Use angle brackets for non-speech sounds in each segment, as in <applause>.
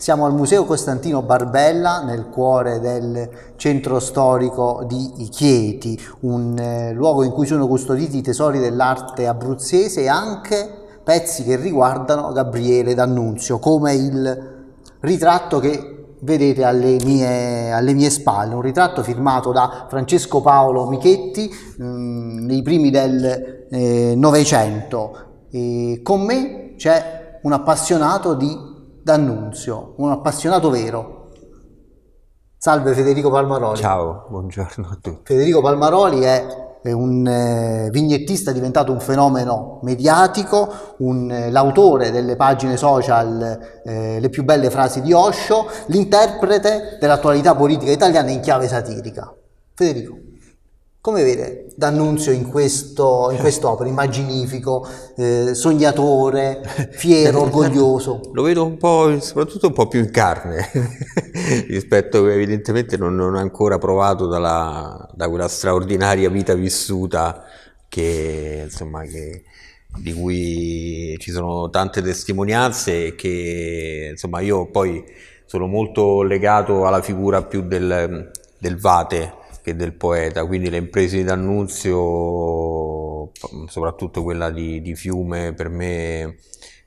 Siamo al Museo Costantino Barbella, nel cuore del centro storico di Chieti, un eh, luogo in cui sono custoditi i tesori dell'arte abruzzese e anche pezzi che riguardano Gabriele D'Annunzio, come il ritratto che vedete alle mie, alle mie spalle, un ritratto firmato da Francesco Paolo Michetti mh, mm, nei primi del eh, Novecento. con me c'è un appassionato di D'Annunzio, un appassionato vero. Salve Federico Palmaroli. Ciao, buongiorno a tutti. Federico Palmaroli è un eh, vignettista diventato un fenomeno mediatico, un, eh, l'autore delle pagine social eh, Le più belle frasi di Osho, l'interprete dell'attualità politica italiana in chiave satirica. Federico. Come vede D'Annunzio in, questo, in quest'opera, immaginifico, eh, sognatore, fiero, <laughs> orgoglioso? Lo vedo un po', soprattutto un po' più in carne, <laughs> rispetto che evidentemente non, non ha ancora provato dalla, da quella straordinaria vita vissuta che, insomma, che, di cui ci sono tante testimonianze e che insomma, io poi sono molto legato alla figura più del, del Vate, che del poeta, quindi le imprese di D'Annunzio, soprattutto quella di, di Fiume, per me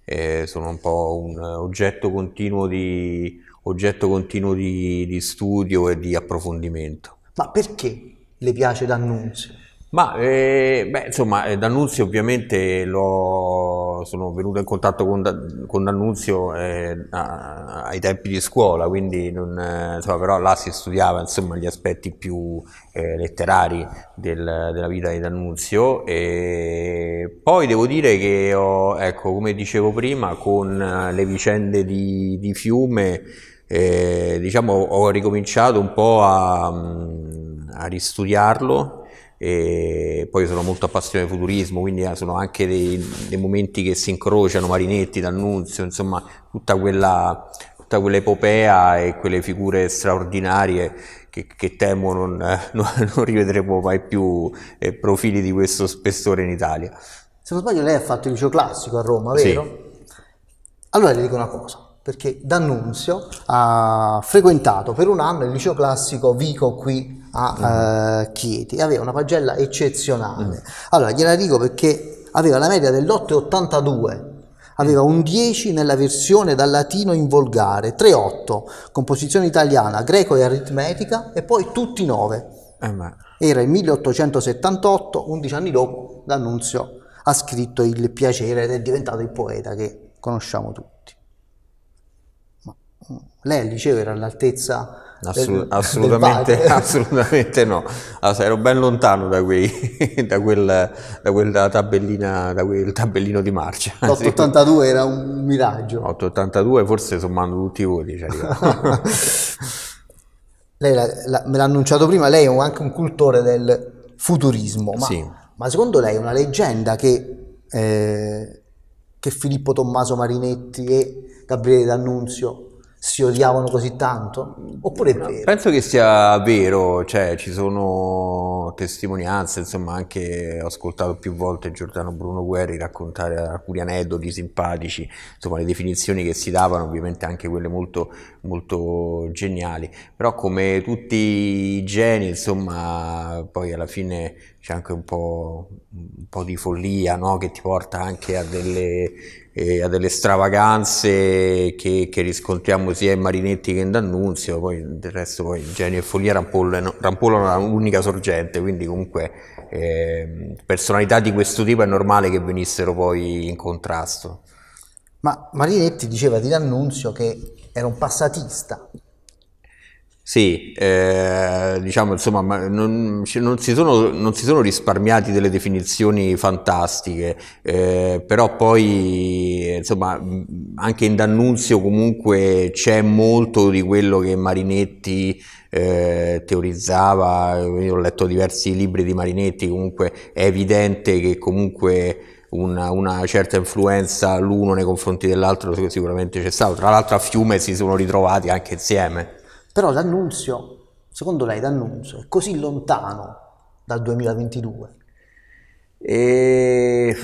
eh, sono un po' un oggetto continuo, di, oggetto continuo di, di studio e di approfondimento. Ma perché le piace D'Annunzio? Ma eh, beh, insomma, eh, D'Annunzio ovviamente sono venuto in contatto con, con D'Annunzio eh, ai tempi di scuola, quindi non, eh, insomma, però là si studiava insomma, gli aspetti più eh, letterari del, della vita di D'Annunzio e poi devo dire che ho, ecco, come dicevo prima, con eh, le vicende di, di Fiume diciamo, ho ricominciato un po' a, mm, a ristudiarlo e poi sono molto appassionato di futurismo, quindi eh, sono anche dei, dei momenti che si incrociano, Marinetti, D'Annunzio, insomma tutta quella, tutta quell'epopea e quelle figure straordinarie che, che temo non, eh, <laughs> non, non, rivedremo mai più eh, profili di questo spessore in Italia. Se non sbaglio lei ha fatto il liceo classico a Roma, vero? Sì. Allora le dico una cosa, perché D'Annunzio ha frequentato per un anno il liceo classico Vico qui a uh, Chieti, aveva una pagella eccezionale. Mm. Allora, gliela dico perché aveva la media dell'8,82 aveva mm. un 10 nella versione dal latino in volgare, 3-8, composizione italiana, greco e aritmetica e poi tutti 9. Eh, era il 1878, 11 anni dopo D'Annunzio ha scritto Il piacere ed è diventato il poeta che conosciamo tutti. Ma mm, lei al liceo era all'altezza Assolut- assolutamente, <laughs> assolutamente, no, allora, ero ben lontano da, quei, <laughs> da, quel, da quella tabellina, da quel tabellino di marcia. L'882 <laughs> era un miraggio. 882 forse sommando tutti i voti ci cioè, lei la, la, me l'ha annunciato prima, lei è anche un cultore del futurismo, ma, sì. ma secondo lei è una leggenda che, eh, che Filippo Tommaso Marinetti e Gabriele D'Annunzio si odiavano così tanto? Oppure è vero? Penso che sia vero, cioè ci sono testimonianze, insomma anche ho ascoltato più volte Giordano Bruno Guerri raccontare alcuni aneddoti simpatici, insomma le definizioni che si davano, ovviamente anche quelle molto, molto geniali, però come tutti i geni, insomma poi alla fine c'è anche un po', un po di follia no? che ti porta anche a delle, eh, a delle stravaganze che, che, riscontriamo sia in Marinetti che in D'Annunzio, poi del resto poi genio e follia rampollano, rampollano un'unica sorgente, quindi comunque eh, personalità di questo tipo è normale che venissero poi in contrasto. Ma Marinetti diceva di D'Annunzio che era un passatista, sì, eh, diciamo insomma, non, non, si sono, non, si sono, risparmiati delle definizioni fantastiche, eh, però poi insomma anche in D'Annunzio comunque c'è molto di quello che Marinetti eh, teorizzava, io ho letto diversi libri di Marinetti, comunque è evidente che comunque una, una, certa influenza l'uno nei confronti dell'altro sicuramente c'è stato, tra l'altro a Fiume si sono ritrovati anche insieme. Però l'annunzio, secondo lei l'annunzio è così lontano dal 2022 e,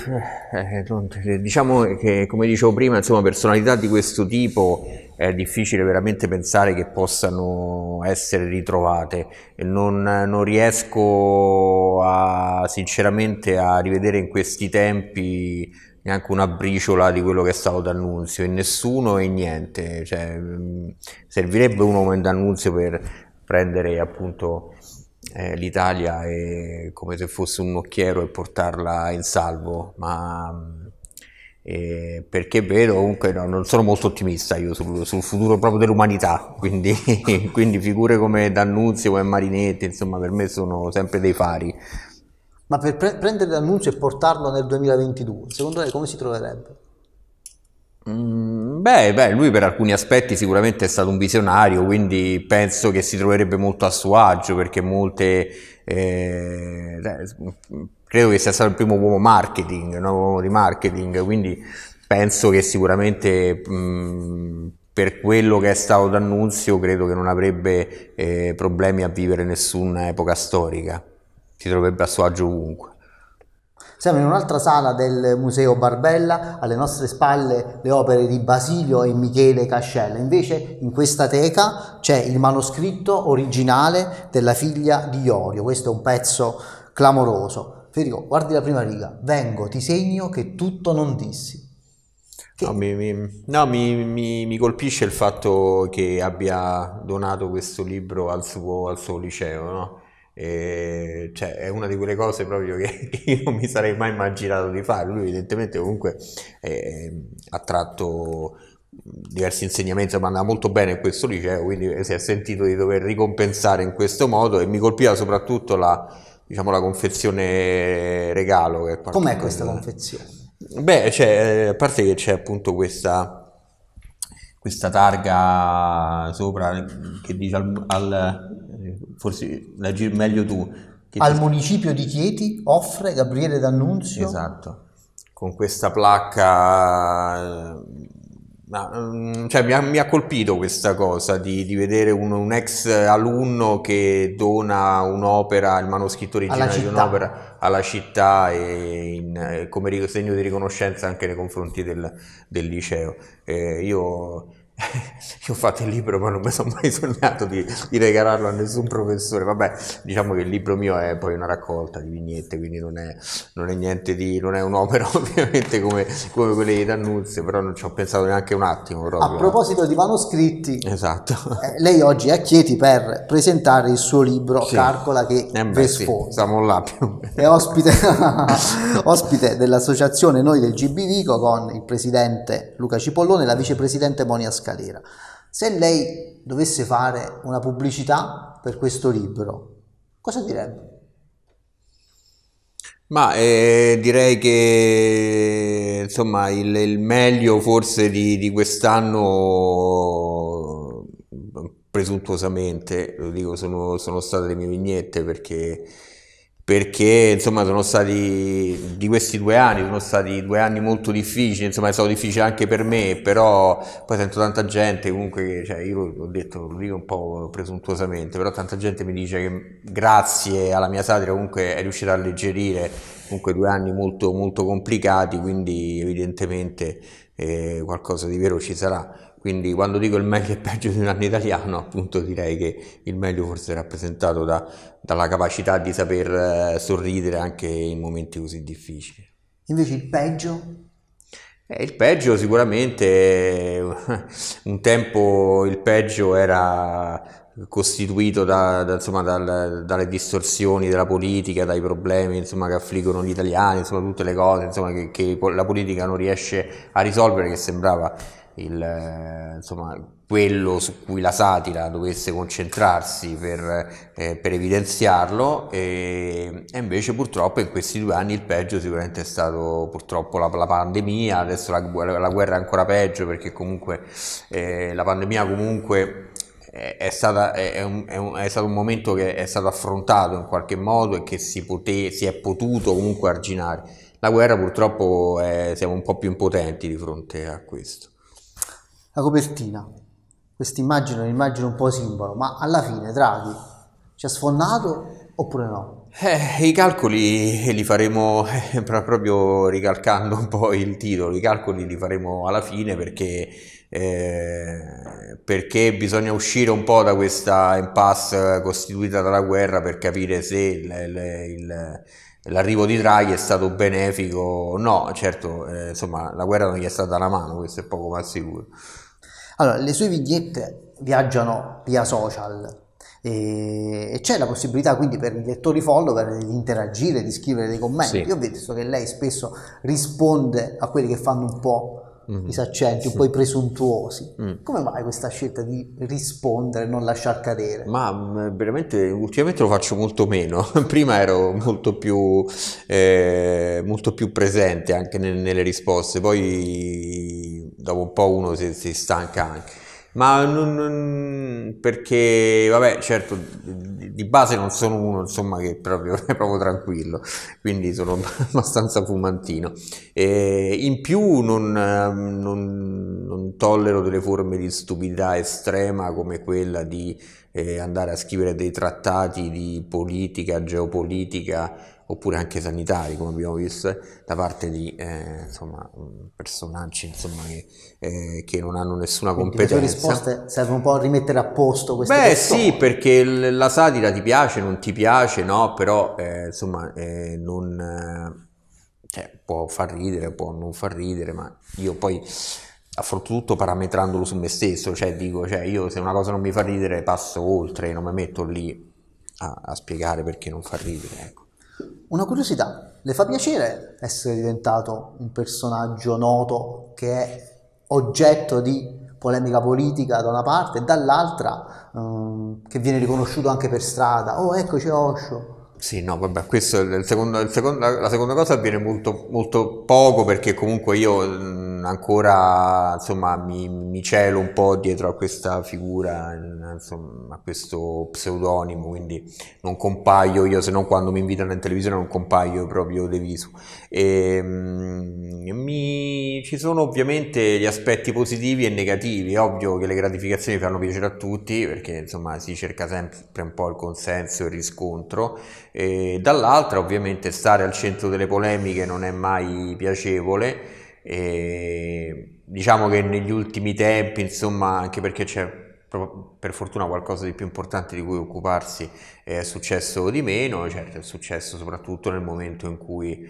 eh, eh, eh, diciamo che, come dicevo prima, insomma, personalità di questo tipo è difficile veramente pensare che possano essere ritrovate. Non, non riesco a, sinceramente a rivedere in questi tempi neanche una briciola di quello che è stato D'Annunzio, in nessuno e niente. Cioè, mm, servirebbe un uomo in D'Annunzio per prendere appunto eh, l'Italia è come se fosse un nocchiero e portarla in salvo, ma eh, perché vedo comunque no, non sono molto ottimista io sul, sul futuro proprio dell'umanità, <laughs> quindi, quindi, figure come D'Annunzio, e Marinetti, insomma per me sono sempre dei fari. Ma per pre- prendere D'Annunzio e portarlo nel 2022, secondo lei come si troverebbe? Mm, beh, beh, lui per alcuni aspetti sicuramente è stato un visionario, quindi penso che si troverebbe molto a suo agio perché molte... Eh, credo che sia stato il primo uomo marketing, un uomo di marketing, quindi penso che sicuramente mh, mm, per quello che è stato D'Annunzio credo che non avrebbe eh, problemi a vivere nessuna epoca storica, si troverebbe a suo agio ovunque. Siamo in un'altra sala del Museo Barbella, alle nostre spalle le opere di Basilio e Michele Cascella. Invece in questa teca c'è il manoscritto originale della figlia di Iorio. Questo è un pezzo clamoroso. Federico, guardi la prima riga. Vengo, ti segno che tutto non dissi. Che... No, mi, mi, no mi, mi, colpisce il fatto che abbia donato questo libro al suo, al suo liceo, no? E cioè, è una di quelle cose proprio che, <laughs> che, io non mi sarei mai immaginato di fare. Lui, evidentemente, comunque ha tratto diversi insegnamenti, ma andava molto bene in questo liceo, quindi eh, si è sentito di dover ricompensare in questo modo. E mi colpiva soprattutto la, diciamo, la confezione regalo. Che Com'è questa da... confezione? Beh, cioè, a parte che c'è appunto questa questa targa sopra che dice al, al forse la meglio tu. Al ti... municipio di Chieti offre Gabriele D'Annunzio. Esatto, con questa placca... Eh, ma, mm, cioè, mi, ha, mi, ha, colpito questa cosa di, di vedere un, un, ex alunno che dona un'opera, il manoscritto originale di un'opera alla città e in, eh, come segno di riconoscenza anche nei confronti del, del liceo. Eh, io <laughs> Io ho fatto il libro ma non mi sono mai sognato di, di, regalarlo a nessun professore. Vabbè, diciamo che il libro mio è poi una raccolta di vignette, quindi non è, non è niente di. non è un'opera <laughs> ovviamente come, come quelle di D'Annunzio, però non ci ho pensato neanche un attimo. Proprio. A eh. proposito di manoscritti, esatto. eh, lei oggi è a Chieti per presentare il suo libro sì. Carcola che eh beh, sì, siamo là più. È ospite, <laughs> ospite dell'associazione Noi del GBVico con il presidente Luca Cipollone e la vicepresidente Monia Scarpa questa Se lei dovesse fare una pubblicità per questo libro, cosa direbbe? Ma eh, direi che insomma il, il meglio forse di, di quest'anno mm, presuntuosamente, lo dico, sono, sono state le mie vignette perché perché insomma sono stati di questi due anni, sono stati due anni molto difficili, insomma è stato difficile anche per me, però poi sento tanta gente comunque, cioè io l'ho detto, lo dico un po' presuntuosamente, però tanta gente mi dice che grazie alla mia satira comunque è riuscita a alleggerire comunque due anni molto, molto complicati, quindi evidentemente eh, qualcosa di vero ci sarà. Quindi quando dico il meglio e il peggio di un anno italiano, appunto direi che il meglio forse è rappresentato da, dalla capacità di saper eh, sorridere anche in momenti così difficili. Invece il peggio? Eh, il peggio sicuramente, eh, un tempo il peggio era costituito da, da, insomma, dal, dalle distorsioni della politica, dai problemi insomma, che affliggono gli italiani, insomma, tutte le cose che, che la politica non riesce a risolvere, che sembrava il, insomma, quello su cui la satira dovesse concentrarsi per, eh, per evidenziarlo e, e, invece purtroppo in questi due anni il peggio sicuramente è stato purtroppo la, la pandemia, adesso la, la, guerra è ancora peggio perché comunque eh, la pandemia comunque è, stata, è, un, è, un, è, stato un momento che è stato affrontato in qualche modo e che si, pote, si è potuto comunque arginare. La guerra purtroppo è, siamo un po' più impotenti di fronte a questo la copertina, questa immagine è un'immagine un po' simbolo, ma alla fine Draghi ci ha sfondato oppure no? Eh, I calcoli li faremo eh, proprio ricalcando un po' il titolo, i calcoli li faremo alla fine perché, eh, perché bisogna uscire un po' da questa impasse costituita dalla guerra per capire se il, il, il l'arrivo di Draghi è stato benefico o no, certo, eh, insomma la guerra non gli è stata alla mano, questo è poco ma sicuro. Allora, le sue vignette viaggiano via social e, c'è la possibilità quindi per i lettori follower di interagire, di scrivere dei commenti. Sì. Io ho visto che lei spesso risponde a quelli che fanno un po' mm-hmm. disaccenti, un po' i presuntuosi. Mm. Come mai questa scelta di rispondere e non lasciar cadere? Ma mm, veramente ultimamente lo faccio molto meno. <laughs> Prima ero molto più, eh, molto più presente anche nelle risposte, poi dopo un po' uno si, si stanca anche. Ma non, non, perché, vabbè, certo, di base non sono uno insomma che proprio, <laughs> è proprio tranquillo, quindi sono <laughs> abbastanza fumantino. E in più non, non, tollero delle forme di stupidità estrema come quella di eh, andare a scrivere dei trattati di politica, geopolitica oppure anche sanitari, come abbiamo visto, eh, da parte di eh, insomma, mm, personaggi insomma, che, eh, che, non hanno nessuna Quindi competenza. Le risposte servono un po' a rimettere a posto queste Beh, persone. sì, perché l- la satira ti piace, non ti piace, no? Però, eh, insomma, eh, non... Eh, cioè, può far ridere, può non far ridere, ma io poi affronto tutto parametrandolo su me stesso, cioè dico, cioè io se una cosa non mi fa ridere passo oltre, non mi metto lì a, a spiegare perché non fa ridere, ecco. Una curiosità, le fa piacere essere diventato un personaggio noto che è oggetto di polemica politica da una parte e dall'altra ehm, che viene riconosciuto anche per strada. Oh, eccoci Osho. Sì, no, vabbè, questo è il secondo, il secondo, la seconda cosa avviene molto, molto poco perché comunque io mm, ancora insomma, mi, mi, celo un po' dietro a questa figura, insomma, a questo pseudonimo, quindi non compaio io, se non quando mi invitano in televisione non compaio proprio de viso. E, ehm, mi, ci sono ovviamente gli aspetti positivi e negativi, è ovvio che le gratificazioni fanno piacere a tutti perché insomma si cerca sempre un po' il consenso e il riscontro, e, dall'altra ovviamente stare al centro delle polemiche non è mai piacevole e diciamo che negli ultimi tempi, insomma, anche perché c'è per fortuna qualcosa di più importante di cui occuparsi è successo di meno, certo è successo soprattutto nel momento in cui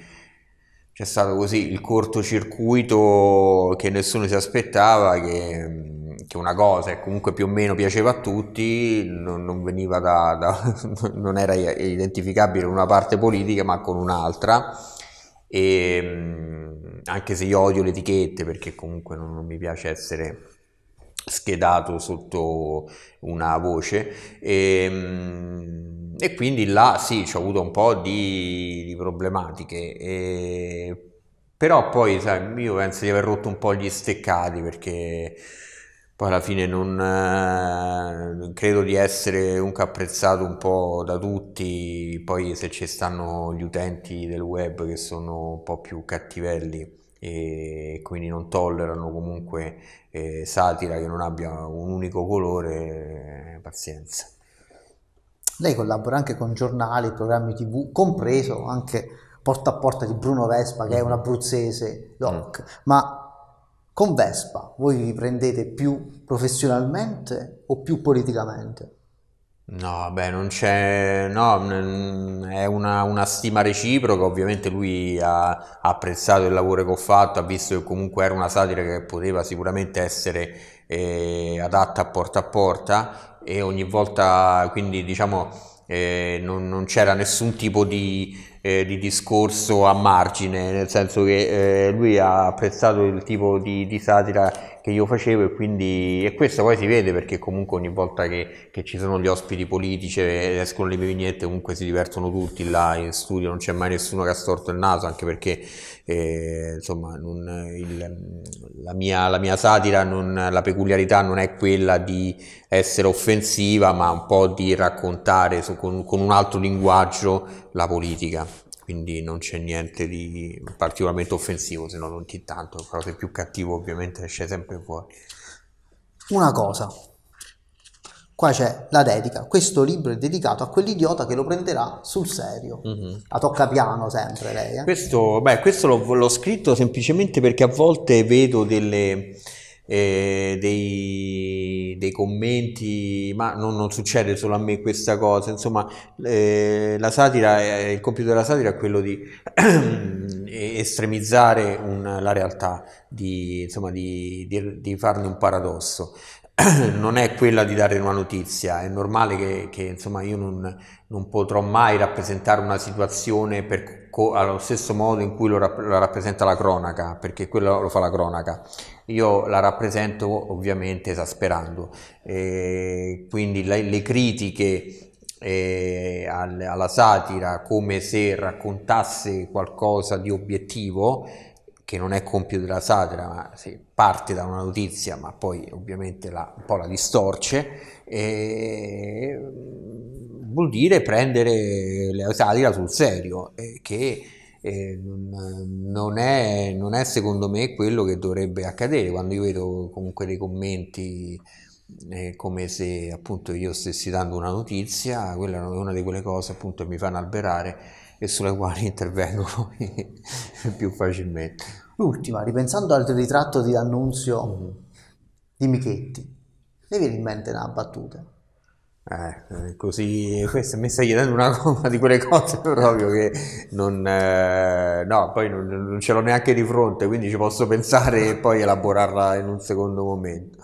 c'è stato così il cortocircuito che nessuno si aspettava, che, che una cosa che comunque più o meno piaceva a tutti, non, non veniva da, da, <laughs> non era identificabile con una parte politica ma con un'altra. E, anche se io odio le etichette perché comunque non, non mi piace essere schedato sotto una voce e, ehm, e, quindi là sì ci ho avuto un po' di, di problematiche e, però poi sai, io penso di aver rotto un po' gli steccati perché poi alla fine non eh, credo di essere un apprezzato un po' da tutti, poi se ci stanno gli utenti del web che sono un po' più cattivelli e quindi non tollerano comunque eh, satira che non abbia un unico colore, eh, pazienza. Lei collabora anche con giornali, programmi tv, compreso anche Porta a Porta di Bruno Vespa che è un mm-hmm. abruzzese doc, mm. ma con Vespa voi vi prendete più professionalmente o più politicamente? No, beh, non c'è, no, mm, è una, una stima reciproca, ovviamente lui ha, ha, apprezzato il lavoro che ho fatto, ha visto che comunque era una satira che poteva sicuramente essere eh, adatta porta a porta e ogni volta, quindi diciamo, eh, non, non c'era nessun tipo di, eh, di discorso a margine, nel senso che eh, lui ha apprezzato il tipo di, di, satira che io facevo e quindi e questo poi si vede perché comunque ogni volta che, che ci sono gli ospiti politici e eh, escono le mie vignette comunque si divertono tutti là in studio, non c'è mai nessuno che ha storto il naso anche perché eh, insomma non, il, la mia, la mia satira, non, la peculiarità non è quella di essere offensiva, ma un po' di raccontare su, con, con un altro linguaggio la politica quindi non c'è niente di particolarmente offensivo se non ti tanto, però se è più cattivo ovviamente esce sempre fuori. Una cosa, Qua c'è la dedica. Questo libro è dedicato a quell'idiota che lo prenderà sul serio. Mm-hmm. La tocca piano sempre lei. Eh? Questo, beh, questo l'ho, l'ho scritto semplicemente perché a volte vedo delle... Eh, dei, dei, commenti, ma non, non, succede solo a me questa cosa, insomma eh, la satira, eh, il compito della satira è quello di <clears throat> estremizzare un, la realtà, di, insomma, di, di, di farne un paradosso. <clears throat> non è quella di dare una notizia, è normale che, che insomma, io non, non, potrò mai rappresentare una situazione per, allo stesso modo in cui lo rapp- la rappresenta la cronaca, perché quello lo fa la cronaca. Io la rappresento ovviamente esasperando, e quindi le, le critiche eh, alla satira come se raccontasse qualcosa di obiettivo che non è compito della satira, ma parte da una notizia, ma poi ovviamente la, un po' la distorce, e, mm, vuol dire prendere la satira sul serio, che eh, non, è, non, è, secondo me quello che dovrebbe accadere quando io vedo comunque dei commenti eh, come se appunto io stessi dando una notizia, quella è una di quelle cose appunto che mi fanno alberare e sulle quali <laughs> intervengo <laughs> più facilmente. L'ultima, ripensando al ritratto di D'Annunzio mm. di Michetti, le viene in mente una battuta? Eh, eh così, questo, mi stai chiedendo una cosa di quelle cose <laughs> proprio che non, eh, no, poi non, non ce l'ho neanche di fronte, quindi ci posso pensare e poi elaborarla in un secondo momento.